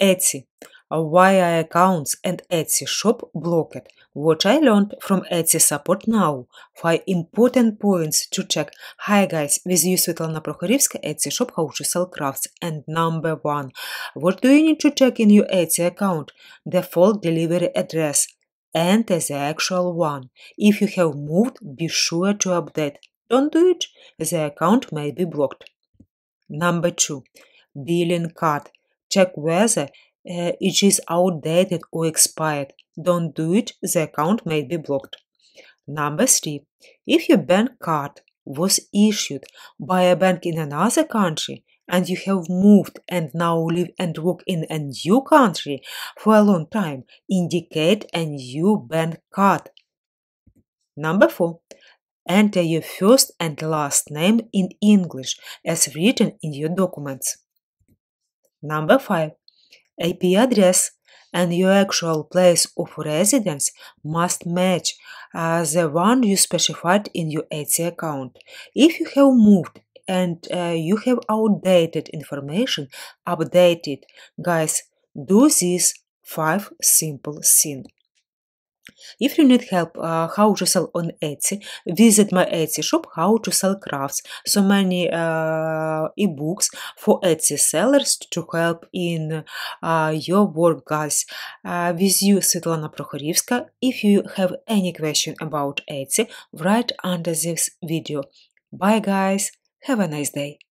Etsy. Why accounts and Etsy shop blocked? What I learned from Etsy support now. Five important points to check. Hi guys, with you Svetlana Prokhorovska, Etsy shop how to sell crafts. And number one, what do you need to check in your Etsy account? The full delivery address and the actual one. If you have moved, be sure to update. Don't do it, the account may be blocked. Number two, billing card. Check whether uh, it is outdated or expired. Don't do it, the account may be blocked. Number three, if your bank card was issued by a bank in another country and you have moved and now live and work in a new country for a long time, indicate a new bank card. Number four, enter your first and last name in English as written in your documents. Number 5. IP address and your actual place of residence must match uh, the one you specified in your Etsy account. If you have moved and uh, you have outdated information, update it. Guys, do this 5 simple things. If you need help uh, how to sell on Etsy, visit my Etsy shop How to Sell Crafts. So many uh, ebooks for Etsy sellers to help in uh, your work, guys. Uh, with you, Svetlana Prokhorivska. If you have any question about Etsy, write under this video. Bye, guys. Have a nice day.